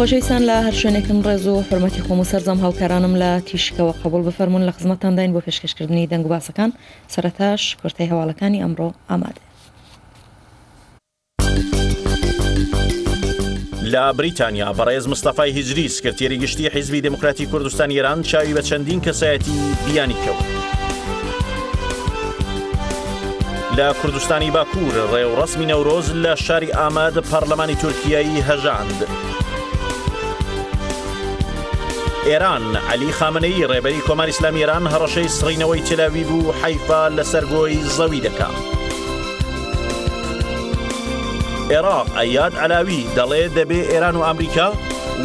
خۆشەویستان لە هەر شوێنێکم ڕێز و حرمەتی خۆم و سەرزەم هاوکارانم لە تیشکەوە قبول بفەرمونون لە خزمەتانداین بۆ پێشکەشکردنی دەنگ باسەکان سەرەتاش کورتای هەواڵەکانی ئەمڕۆ ئامادە. لە بریتانیا بەڕێز مستەفای هیجری سکرتێری گشتی حیزبی دموکراتی کوردستان ئێران چاوی بە چەندین کەسایەتی بیانی کەوت. لە کوردستانی باکوور ڕێوڕسمی نەورۆز لە شاری ئاماد پەرلەمانی تورکیایی هەژاند. ئێران علی خامنەی ڕێبەری کۆماری ئسلامی ئێران هەڕەشەی سڕینەوەی تلاوی بوو حیفا لەسەر بۆی زەوی دەکا. عێراق ئەیاد علاوی دەڵێ دەبێ ئێران و ئەمریکا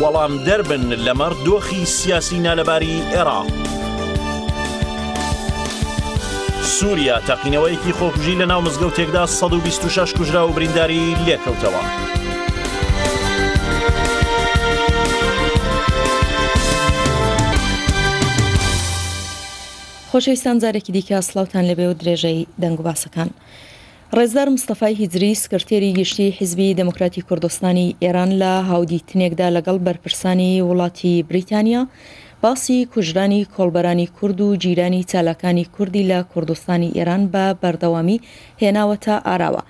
وەڵام دەربن لەمەەر دۆخی سیاسی نالەباری ئێراق. سووریا تەقینەوەیەکی خۆکوژی لە ناو مزگەوتێکدا 126 کوژرا و برینداری لێکەوتەوە. خۆشەویستان جارێکی دیکە سلااوان لەبێ و درێژەی دەنگ و باسەکان. ڕێزدار مستەفای هیجری سکرتێری گشتی حیزبی دموکراتی کوردستانی ئێران لە هاودی تنێکدا لەگەڵ بەرپرسانی وڵاتی بریتانیا باسی کوژرانی کۆلبەرانی کورد و جیرانی چالاکانی کوردی لە کوردستانی ئێران بە بەردەوامی هێناوەتە ئاراوە.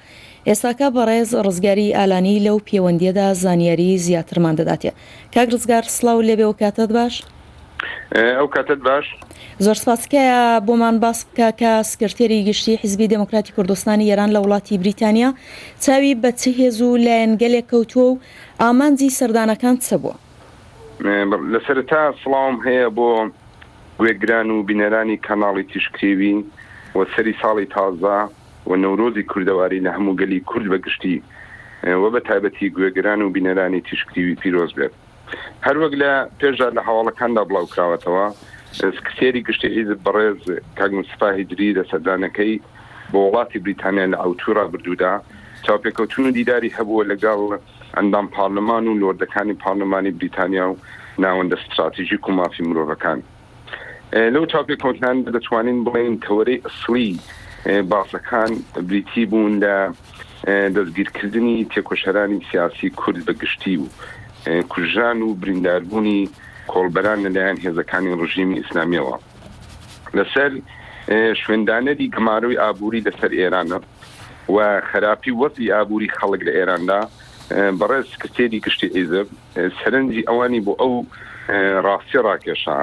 ئێستاکە بەڕێز ڕزگاری ئالانی لەو پەیوەندیەدا زانیاری زیاترمان دەداتێ. کاک ڕزگار سلااو لێبێ و کاتت باش؟ ئەو کاتت باش زۆر سپاسکایە بۆمان باس بکە کە سکرتێری گشتی حیزبی دموکراتی کوردستانی ئێران لە وڵاتی بریتانیا چاوی بە چه هێز و لایەنگەلێک کەوتووە و ئامانجی سەردانەکان چە بووە لە سەرتا سلام هەیە بۆ گوێگران و بینەرانی کەناڵی تیشکتێوی و سەری ساڵی تازا و نەورۆزی کوردەواری لە هەموو گەلی کورد بەگشتی وە بە تایبەتی گوێگران و بینەرانی تیشکتیوی پیرۆز بێت هەروەک لە پێشدا لە حواڵەکاندا بڵاوکراوەتەوە سکسێری گشتی حیزب بەڕێز کاگمسپاهی دری لە سەردانەکەی بۆ وڵاتی بریتانیا لە ئەوتورا بردوودا چاپێکەوتون و دیداری هەبووە لەگەڵ ئەندام پارلمان و لۆردەکانی پارلمانی بریتانیا و ناوەندە استراتیژیک و مافی مرۆڤەکان لەو چاپی کۆنتان دەتوانین بڵێن کەوەرەی ئەسلی باسەکان بریتی بوون لە دەستگیرکردنی تێکۆشەرانی سیاسی کورد بەگشتی و کوژان و برینداربوونی کۆلبەران لەلایەن هێزەکانی ڕژیمی ئیسلامیەوە لەسەر شوێندانەری گماروی ئابووری لەسەر ئێرانە و خراپی وەزی ئابووری خەڵک لە ئێراندا بەڕێز کتێری کشتی ئیزب سەرنجی ئەوانی بۆ ئەو ڕاستی ڕاکێشا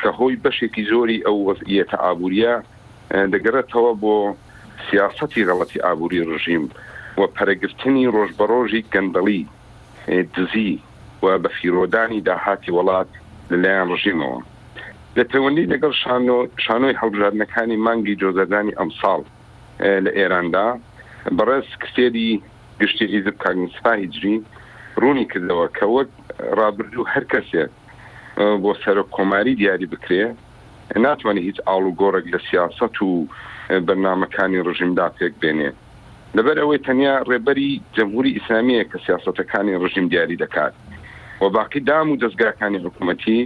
کە هۆی بەشێکی زۆری ئەو وەزیەتە ئابوووریە دەگەرێتەوە بۆ سیاستی غەڵەتی ئابووری ڕژیم و پەرەگرتنی ڕۆژبەڕۆژی گەندەڵی دزی و بە فیرۆدانی داهاتی وڵات لەلایەن ڕژیمەوە لە پەیوەندی لەگەڵ شانۆی هەڵبژاردنەکانی مانگی جۆزەدانی ئەمساڵ لە ئێراندا بەڕێز کسێری گشتی هیزب کاگنسپاهیجری ڕوونی کردەوە کە وەک ڕابردوو هەر کەسێک بۆ سەر کۆماری دیاری بکرێ ناتوانێت هیچ ئاڵوگۆڕێک لە سیاست و بەرنمەکانی ڕژیمدا پێک بێنێت لەبەر ئەوەی تەنیا ڕێبەری جمهوری ئیسلامیە کە سیاستەکانی ڕژیم دیاری دەکات و باقی دام و دەستگاکانی حکوومەتی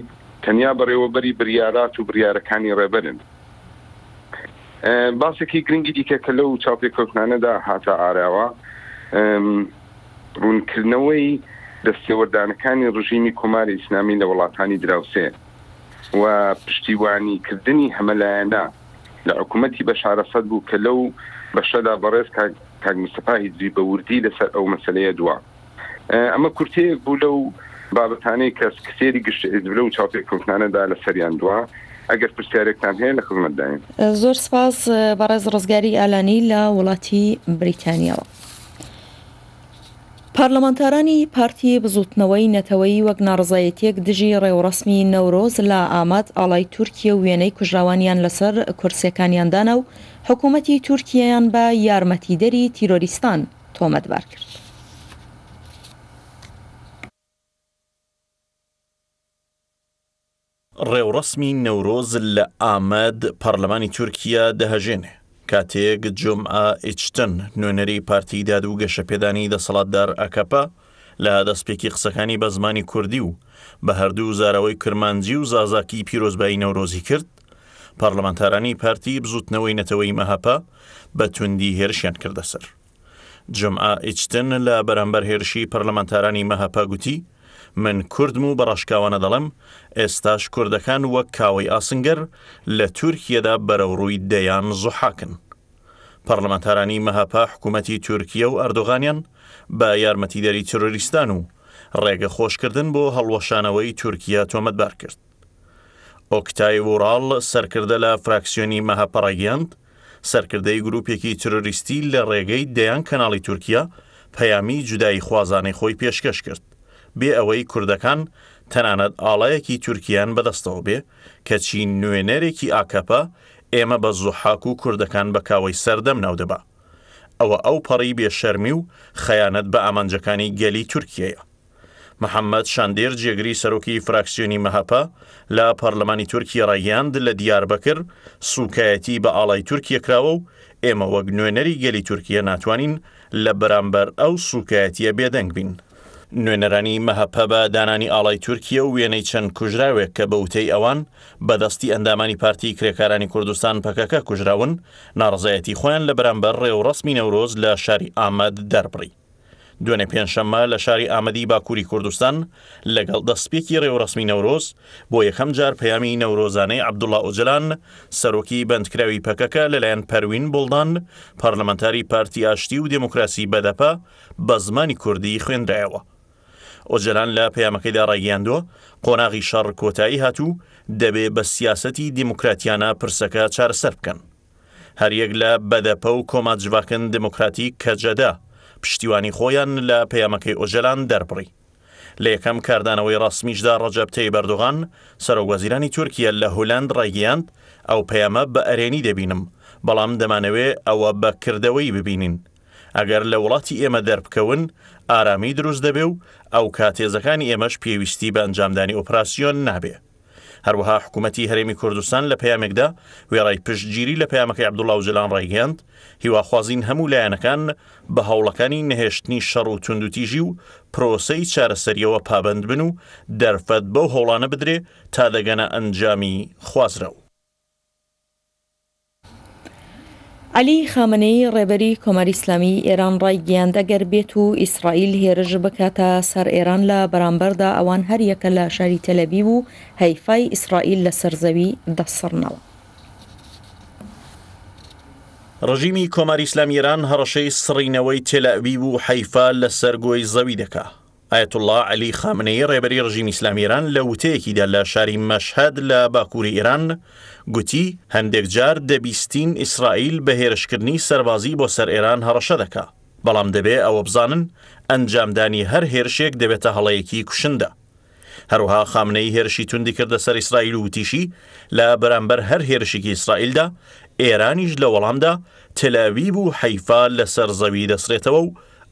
تەنیا بەڕێوەبەری بریارات و بریارەکانی ڕێبەرن باسێکی گرنگی دیکە کە لەو چاپێککەوتانەدا هاتە ئاراوە ڕوونکردنەوەی دەستێوەردانەکانی ڕژیمی کۆماری ئیسلامی لە وڵاتانی دراوسێ و پشتیوانی کردنی هەمەلایەنە لە حکوومەتی بە شارەسەد بوو کە لەو بەشەدا بەڕێز کاک مستەفا هیچزی بەوردی لەسەر ئەو مەسلەیە دووە ئەمە کورتەیەک بوو لەو بابەتانەی کەس کسێری گشت لە و چاپێک کوکنانەدا لە سەریان دووە ئەگەر پرسیارێکتان هەیە لە خزمەتداین زۆر سپاس بەڕێز ڕزگاری ئالانی لە وڵاتی بریتانیاەوە. پارلەمانتارانی پارتی بزوتنەوەی نەتەوەی وەک ناڕزایەتێک دژی ڕێوڕسمی نەورۆز لە ئامات ئاڵای تورکیە و وێنەی کوژراوانیان لەسەر کورسەکانیاندانە و حکوومەتی تورکیایان بە یارمەتیدەری تیرۆریستان تۆمەتبار کرد. ڕێوڕسمی نەورۆز لە ئامەد پەرلەمانی تورکیا دەهژێنێ کاتێک جمعە ئیچتن نوێنەری پارتی داد و گەشە پێدانی دەسەڵاتدار ئەکەپە لە دەستپێکی قسەکانی بە زمانی کوردی و بە هەردوو زارەوەی کرمانجی و زازاکی پیرۆزبایی نەورۆزی کرد پارلەمانتارانی پارتی بزوتنەوەی نەتەوەی مەهەپە بە توندی هێرشیان کردەسەر. جمعە ئیچتن لە بەرەمبەر هێرشی پەرلەمانتارانی مەهەپە گوتی من کوردم و بە ڕشکاوانە دەڵم ئێستاش کوردەکان وەک کاوەی ئاسنگەر لە تورکیەدا بەرەوڕووی دەیان زوحاکن. پەرلەمەتارانی مەهاپا حکوومەتی تورکیە و ئەردوغانیان بە یارمەتیدەری تروریستان و ڕێگە خۆشکردن بۆ هەڵوەشانەوەی تورکیا تۆمەتبار کرد. ئۆکتای وڕال سەرکردە لە فراکسیۆنی مەهاپەڕەگەاند، سەرکردەی گرروپێکی تروریستی لە ڕێگەی دەیان کەناڵی تورکیا پەیامی جودایی خوازانەی خۆی پێشکەش کرد. بێ ئەوەی کوردەکان تەنانەت ئاڵایەکی تورکیان بەدەستەوە بێ کە چین نوێنەرێکی ئاکەپە ئێمە بە زوحاک و کوردەکان بە کاوەی سەردەم ناودەبا. ئەوە ئەو پەڕی بێشەرمی و خەیانەت بە ئامانجەکانی گەلی تورکیەیە. محەممەد شاندێر جێگری سەرۆکی فراکسیۆنی مەهەپە لە پەرلەمانی تورکی ڕایاند لە دیار بەکرد سوکایەتی بە ئاڵای تورکیە کراوە و ئێمە وەک نوێنەری گەلی تورکیە ناتوانین لە بەرامبەر ئەو سوکایەتیە بێدەنگ بین. نوێنەرانی مەهەپە بە دانانی ئاڵای تورکیە و وێنەی چەند کوژراوێک کە بەوتەی ئەوان بەدەستی ئەندامانی پارتی کرێکارانی کوردستان پەکەکە کوژراون ناڕزایەتی خۆیان لە بەرامبەر ڕێوڕسمی نەورۆز لە شاری ئامەد دەربڕی. دوێنێ پێنجشەممە لە شاری ئامەدی باکووری کوردستان لەگەڵ دەستپێکی ڕێوڕسمی نەورۆز بۆ یەکەم جار پەیامی نەورۆزانەی عبدوڵا ئۆجلان سەرۆکی بەندکراوی پەکەکە لەلایەن پەروین بڵدان پارلەمەنتاری پارتی ئاشتی و دموکراسی بەدەپە بە زمانی کوردی خوێنرایەوە. ئۆجلان لە پەیامەکەیدا ڕاگەیاندۆ قۆناغی شەڕ کۆتایی هاتوو دەبێ بە سیاسەتی دیموکراتیانە پرسەکە چارەسەر بکەن. هەریەک لە بەدەپە و کۆماتجباکن دموکراتی کەجەدا پشتیوانی خۆیان لە پەیامەکەی ئۆژەلان دەربڕی. لە یەکەم کاردانەوەی ڕاستمیشدا ڕەجەبتەی بەردوغان سەرۆگوەزیرانی تورکیا لە هولند ڕێگەیاند ئەو پەیامە بە ئەرێنی دەبینم، بەڵام دەمانەوێ ئەوە بەکردەوەی ببینین. ئەگەر لە وڵاتی ئێمە دەربکەون ئارامی دروست دەبێ و ئەو کاتێزەکانی ئێمەش پێویستی بە ئەنجامدانی ئۆپراسیۆن نابێ. هەروەها حکوومەتتی هەرێمی کوردستان لە پامێکدا وێڕای پشتگیری لە پامەکەی عبدوڵاو جلان ڕایگەاند هیواخوازین هەموو لایەنەکان بە هەوڵەکانی نهێشتنی شەڕ و تونندوتیژی و پرۆسەی چارەسەریەوە پابند بن و دەرفەت بەو هەوڵانە بدرێ تا دەگەنە ئەنجامی خوازرەوە. علی خامنەی ڕێبەری کۆماری ئسلامی ئێران ڕای گیاندەگەر بێت و ئیسرائیل هێرش بکاتە سەر ئێران لە بەرامبەردا ئەوان هەر یەکە لە شاری تەلەبی و هەیفای ئیسرائیل لە سەرزەوی دەسڕنەوە. ڕژیمی کۆماری ئسلامیێران هەڕەشەی سڕینەوەی تێلەوی و حەیفا لە سەرگۆی زەوی دەکات. ئاەت الله علی خامنەی ڕێبەری ڕژیم ئسلامیران لە وتەیەکیدا لە شاری مەشهد لە باکووری ئیران گوتی هەندێک جار دەبیستین ئیسرائیل بە هێرشکردنی سەربازی بۆ سەر ئێران هەڕەشە دەکا بەڵام دەبێ ئەوە بزانن ئەنجامدانی هەر هێرشێک دەبێتە هەڵەیەکی کوشندە هەروها خامنەی هێرشی توندی کردە سەر ئیسرائیل و وتیشی لە بەرامبەر هەر هێرشێکی ئیسرائیلدا ئێرانیش لە وەڵامدا تەلاوی بوو حەیفا لە سەرزەوی دەسرێتەوە و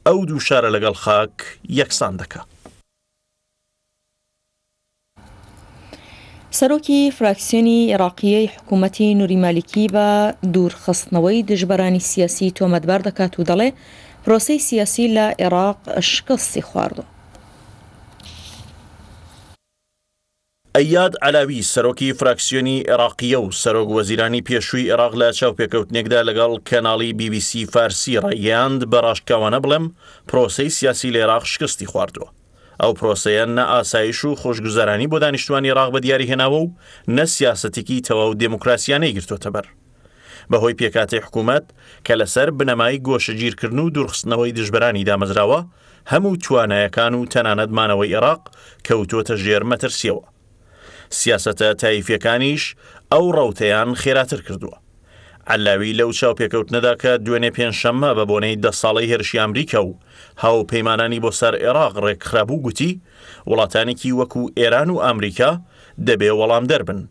ئەو دوو شارە لەگەڵ خاک یەکسان دەکات. سەرۆکی فراکسیۆنی عێراقیەی حکوومەتی نوریمالیکی بە دوورخستنەوەی دژبەرانی سیاسی تۆمەتبار دەکات و دەڵێ پرۆسی سیاسی لە عێراق شکستی خواردو. ئەیاد علاوی سەرۆکی فراکسیۆنی عێراقیە و سەرۆک وەزیرانی پێشووی عێراق لە چاوپێکەوتنێکدا لەگەڵ کەناڵی BBC فارسی ڕێیاند بە ڕاشکاوانە بڵێم پرۆسی سیاسی لە عێراق شکستی خواردووە. ئەو پرۆسەیە نە ئاسایش و خۆشگوزارانی بۆ دانیشتوانی ڕاق بە دیاری هێناوە و نە سیاسەتێکی تەواو دموکراسیانەی گرتوۆتە بەر. بەهۆی پێکاتی حکوومەت کە لەسەر بنەمای گۆشەگیرکردن و دوورخستنەوەی دژبەرانی دامەزراوە هەموو توانایەکان و تەنانەتمانەوەی عێراق کەوتۆتە ژێر مەترسیەوە. سیاسەتە تایفیەکانیش ئەو ڕوتەیان خێراتر کردووە. علاوی لەو چاو پێکەوتنەدا کە دوێنێ پێنجشەممە بە بۆنەی دە ساڵی هێرشی ئەمریکا و هاو پەیمانانی بۆ سەر عێراق ڕێکخرابوو گوتی وڵاتانێکی وەکو ئێران و ئەمریکا دەبێ وەڵام دەربن.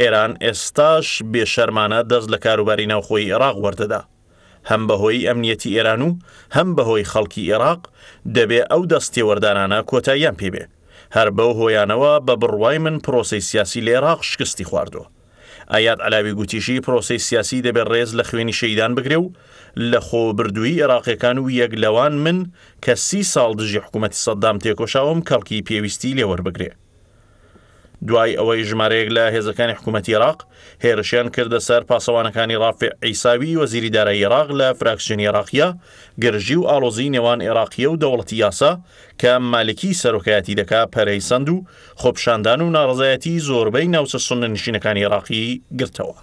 ئێران ئێستاش بێشەرمانە دەست لە کاروباری ناوخۆی عێراق وەردەدا. هەم بەهۆی ئەمنیەتی ئێران و هەم بەهۆی خەڵکی عێراق دەبێ ئەو دەستێوەردانانە کۆتاییان پێبێت. هەر بەو هۆیانەوە بە بڕوای من پرۆسی سیاسی لە عێراق شکستی خواردەوە ئایات ئەلاوی گوتیشی پرۆسی سیاسی دەبێت ڕێز لە خوێنی شەیدان بگرێ و لە خۆبردووی عێراقیەکان و یەک لەوان من کە سی ساڵ دژی حکوومەتی سەددام تێکۆشاوم کەڵکی پێویستی لێوەربگرێت دوای ئەوەی ژمارەیەک لە هێزەکانی حکوومەتی عراق هێرشیان کردە سەر پاسەوانەکانی ڕافع ئەیساوی وەزیری دارای عێراق لە فراکسیۆنی عراقیە گەرژی و ئالۆزی نێوان عێراقیە و دەوڵەتی یاسا کە مالکی سەرۆکایەتی دەکا پەرەی سند و خۆپشاندان و ناڕزایەتی زۆربەی ناوچە سنە نشینەکانی عراقی گرتەوە.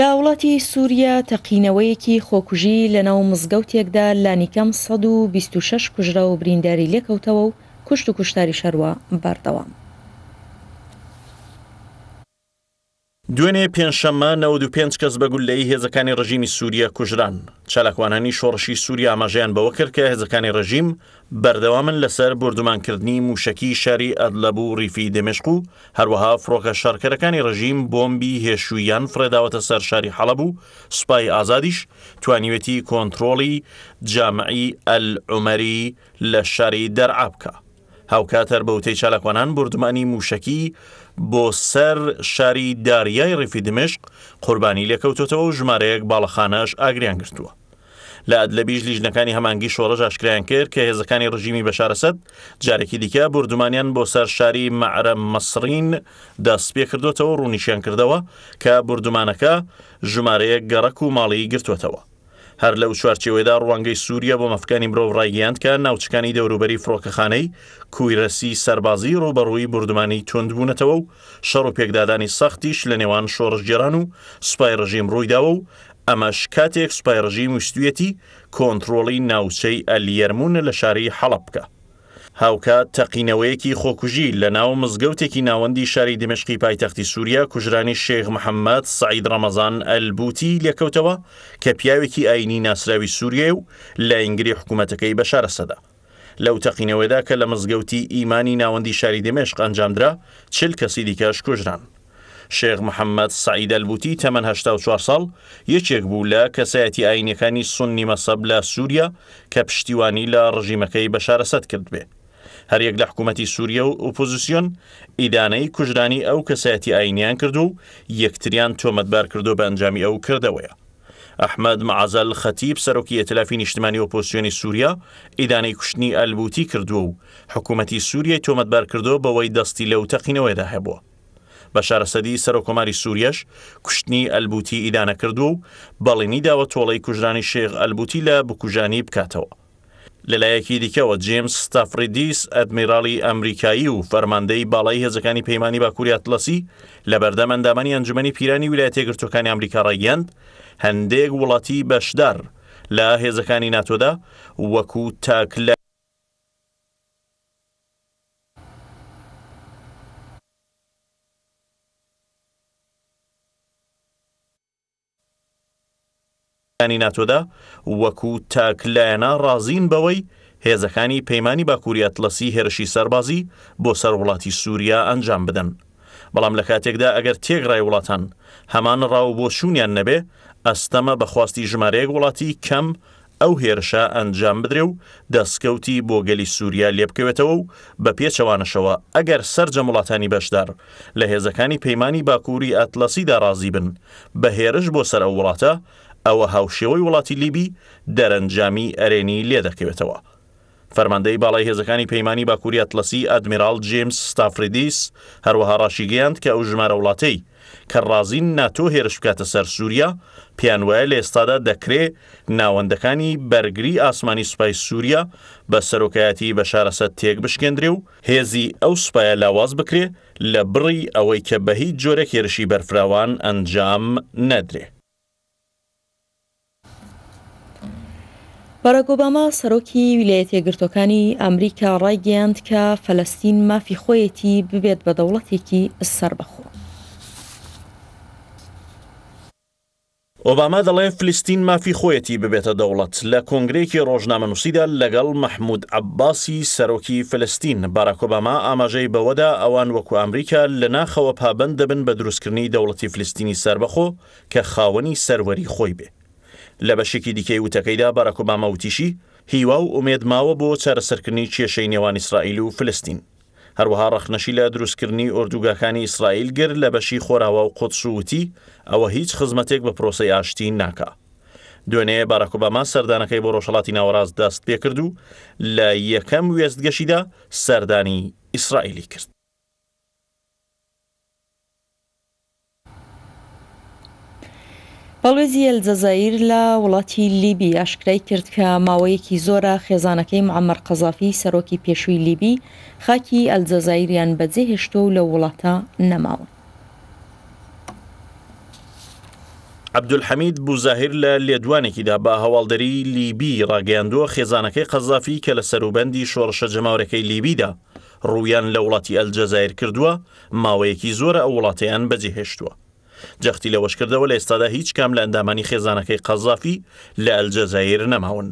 لە وڵاتی سووریا تەقینەوەیەکی خۆکوژی لەناو مزگەوتێکدا لانیکەم 126 کوژرا و برینداری لێکەوتەوە و کوشت و کوشتاری شەروە بەردەوام. دوێنێ پێنجشەممە 95 کەس بەگول لەی هێزەکانی ڕژیمی سووریا کوژران چالاکوانانی شۆڕشی سووریا ئاماژیان بەوە کرد کە هێزەکانی ڕژیم بەردەوامن لەسەر بردومانکردنی موشکی شاری ئەدلەبوو ڕیفی دمشق و هەروەها فڕۆکە شارکەرەکانی ڕژیم بۆمبی هێشویان فرێداوەتە سەر شاری حەڵەبوو سوپای ئازادیش توانیوێتی کۆنتترۆلی جامعی ئەلعمەری لە شاری دەرعابکە هاوکاتەر بەوتەی چالاکوانان بردمانی موشکی بۆ سەر شاری داریای ڕیفی دمشق قوربانی لێکەوتۆتەوە و ژمارەیەک باڵەخانەش ئاگریان گرتووە. لە ئەدلەبیش لیژنەکانی هەمانگی شۆڕژ ئاشکرایان کرد کە هێزەکانی ڕژیمی بەشارەسەد جارێکی دیکە بردومانیان بۆ سەر شاری مەعرە مەسرین دەستپێ کردوتەوە ڕوونیشیان کردەوە کە بردومانەکە ژمارەیەک گەڕک و ماڵی گرتوتەوە. هەر لەو چوارچێوێدا ڕوانگەی سووریا بۆ مەفکانی مرۆڤ ڕایگەیاند کە ناوچەکانی دەوروبەری فڕۆکەخانەی کویرەسی سربازی ڕوبەڕووی بردمانی تونندبوونەتەوە و شەڕ و پێکدادانی سەختیش لە نێوان شۆڕژگەران و سوپای ڕژیم ڕوویداوە و ئەمەش کاتێک سوپای ڕژیم وشتویەتی کۆنتترۆڵی ناوچەی ئەلیەرمونە لە شاری حەڵە بکە. هاوکات تەقینەوەیەکی خۆکوژی لە ناو مزگەوتێکی ناوەندی شاری دمشقی پایتەختی سووریا کوژرانی شێخ محەممەد سعید ڕەمەزان ئەلبوتی لێکەوتەوە کە پیاوێکی ئاینی ناسراوی سووریە و لە ئینگری حکوومەتەکەی بەشارە سەدا. لەو تەقینەوەدا کە لە مزگەوتی ئیمانی ناوەندی شاری دمێشق ئەنجامدرا چل کەسی دیکەش کوژران. شێخ محەممەد سعید ئەلبوتی تەمەەن 4 ساڵ یەکێک بوو لە کەسایەتی ئاینەکانی سنی مەسەب لە سووریا کە پشتیوانی لە ڕژیمەکەی بەشارەسەد کرد بێت. هەریەک لە حکوومەتتی سووریە و ئۆپۆزیسیۆن ئیدانەی کوژرانی ئەو کەسایەتی ئاینیان کردو و یەکتریان تۆمەتبار کردو بە ئەنجامی ئەو کردەوەیە. ئەحمد معزل خەتیب سەرۆکی ئەتلافی نیشتمانی ئۆپۆسیۆنی سووریا ئیدانەی کوشتنی ئەلبوتی کردووە و حکوومەتتی سووریە تۆمەتبار کردو بەوەی دەستی لەو تەقینەوەیدا هەبووە. بە شارەسەدی سەرۆکۆماری سووریەش کوشتنی ئەلبوتی ئیدانە کردو و بەڵێنی داوە تۆڵی کوژرانی شێغ ئەلبوتی لە بکوژانی بکاتەوە. لەلایەکی دیکەەوە جیمس ستافریدیس ئەدمیرالی ئەمریکایی و فەرماندەی باڵی هێزەکانی پەیمانانی باکووریات لەسی لە بەردەمەندامانی ئەنجومی پیرانی ویلای تێگرتوەکانی ئەمریکا ڕێگەند هەندێک وڵاتی بەشدار لە هێزەکانی ناتۆدا وەکو تاک لە انی ناتۆدا وەکو تاکلایەنە ڕازین بەوەی هێزەکانی پەیمانانی باکووریەت لەسی هێرشی سەربازی بۆ سەر وڵاتی سووریا ئەنجام بدەن. بەڵام لە کاتێکدا ئەگەر تێگرای وڵاتان هەمان ڕاو بۆ شوونیان نەبێ ئەستەمە بەخواستی ژمارەیەک وڵاتی کەم ئەو هێرشە ئەنجام بدرێ و دەستکەوتی بۆ گەلی سووریا لێبکەوێتەوە و بە پێچەوانشەوە ئەگەر سرجە وڵاتانی بەشدار لە هێزەکانی پەیمانانی باکووری ئەتلەسیدا ڕازی بن بە هێرش بۆ سەر ئەو وڵاتە ئەوە هاوشێوەی وڵاتی لیبی دەرەنجامی ئەرێنی لێ دەکەوێتەوە. فەرماندەی باڵای هێزەکانی پەیمانانی باکووریاتلسی ئەدمیرال جیمس ستافریدیس هەروەها ڕاشیگەیاند کە ئەو ژمارە وڵاتەی کە ڕازین ناتۆ هێرش بکاتە سەر سووریا پیانوایە لە ئێستادا دەکرێ ناوەندەکانی بەرگری ئاسمانی سوپای سووریا بە سەرۆکایەتی بە شارەسە تێک بشکێندرێ و هێزی ئەو سوپایە لاواز بکرێ لە بڕی ئەوەی کە بە هیچ جۆرە هێرشی بەرفراوان ئەنجام نەدرێ. باراک ئۆباما سەرۆکی ویلایەتێگرتوەکانی ئەمریکا ڕایگەیاند کە فەلەستین مافی خۆیەتی ببێت بە دەوڵەتێکی سربەخۆ. ئۆباما دەڵێ فلیستین مافی خۆیەتی ببێتە دەوڵەت لە کۆنگرێکی ڕۆژنامەنووسیدا لەگەڵ مححمود عباسی سەرۆکی فلستین باراکۆباما ئاماژەی بەوەدا ئەوان وەکو ئەمریکا لە ناخەوە پابند دەبن بە دروستکردنی دەوڵەتی فلستینی سربەخۆ کە خاوەنی سەروەری خۆی بێ لە بەشێکی دیکەی وتەکەیدا بەرەک ئۆباما وتیشی هیوا و ئومێد ماوە بۆ چارەسەرکردنی کێشەی نێوان ئیسرائیل و فلستین هەروەها ڕەخنەشی لە دروستکردنی ئۆردوگاکانی ئیسرائیل گر لە بەشی خۆراوە و قوتسووتی ئەوە هیچ خزمەتێک بە پرۆسی ئاشتی ناکە. دوێنەیە باراکۆباما سەردانەکەی بۆ ڕۆژەڵاتی ناوەڕاست دەست پێ کرد و لە یەکەم وێستگەشیدا سەردانی ئیسرائیلی کرد. بەڵێزی ئەلجەزایر لە وڵاتی لیبی ئاشکرای کرد کە ماوەیەکی زۆرە خێزانەکەی معمەر قەزافی سەرۆکی پێشووی لیبی خاکی ئەلجەزایریان بەجێ هێشتۆ و لە وڵاتە نەماوە. عبدولحەمید بوزاهر لە لێدوانێکیدا بە هەواڵدەری لیبی ڕاگەیاندووە خێزانەکەی قەزافی کە لە سەروبەندی شۆڕشە جەماورەکەی لیبیدا ڕویان لە وڵاتی ئەلجەزایر کردووە ماوەیەکی زۆرە ئەو وڵاتیان بەجێ هێشتووە. جەختی لەوەش کردەوە لە ئێستادا هیچ کام لە ئەندامانی خێزانەکەی قەزافی لە ئەلجەزایر نەماون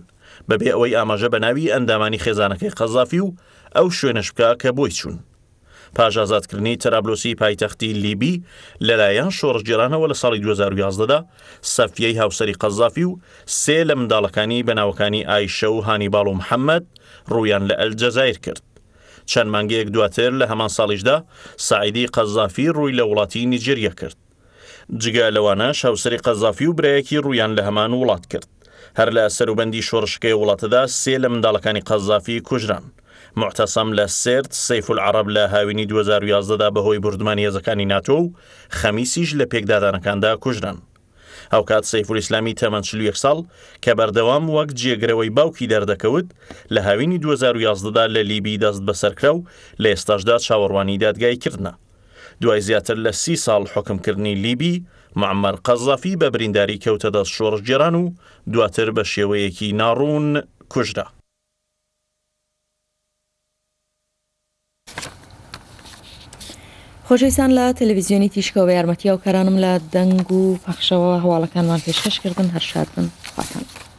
بەبێ ئەوەی ئاماژە بە ناوی ئەندامانی خێزانەکەی قەزافی و ئەو شوێنە شکا کە بۆی چوون پاژازادکردنی تەرابلۆسی پایتەختی لیبی لەلایەن شۆڕژگیرانەوە لە ساڵی 2011دا سەفیەی هاوسری قەزافی و سێ لە منداڵەکانی بەناوەکانی ئایشە و هانیباڵ و محەممەد ڕویان لە ئەلجەزایر کرد چەند مانگەیەک دواتر لە هەمان ساڵیشدا سعیدی قەزافی ڕووی لە وڵاتی نیجریە کرد جگە لەوانە شاوسری قەزافی و برایەکی ڕویان لە هەمان وڵات کرد هەر لە سەروبندی شۆڕشکەی وڵاتەدا سێ لە منداڵەکانی قەزافی کوژران محتەسەم لە سرد سیف العرب لە هاوینی 2011دا بەهۆی بردمانی هێزەکانی ناتۆ و خەمیسیش لە پێکدادانەکاندا کوژران ئەو کات سەیفور ئسلامی تەمەند ساڵ کە بەردەوام وەک جێگرەوەی باوکی دەردەکەوت لە هاوینی 2011دا لە لیبی دەست بەسەرکرا و لە ئێستاشدا چاوەڕوانی دادگای کردنە دوای زیاتر لە سی ساڵ حکمکردنی لیبی معمەر قەزافی بە برینداری کەوتە دەست شۆڕژگێران و دواتر بە شێوەیەکی ناڕوون کوژرا. خۆشەویستان لە تەلەویزیۆنی تیشکەوە بە یارمەتی ئەو کەرانم لە دەنگ و پەخشەوە هەواڵەکانمان پێشکەش کردن هەر شادن خواتان.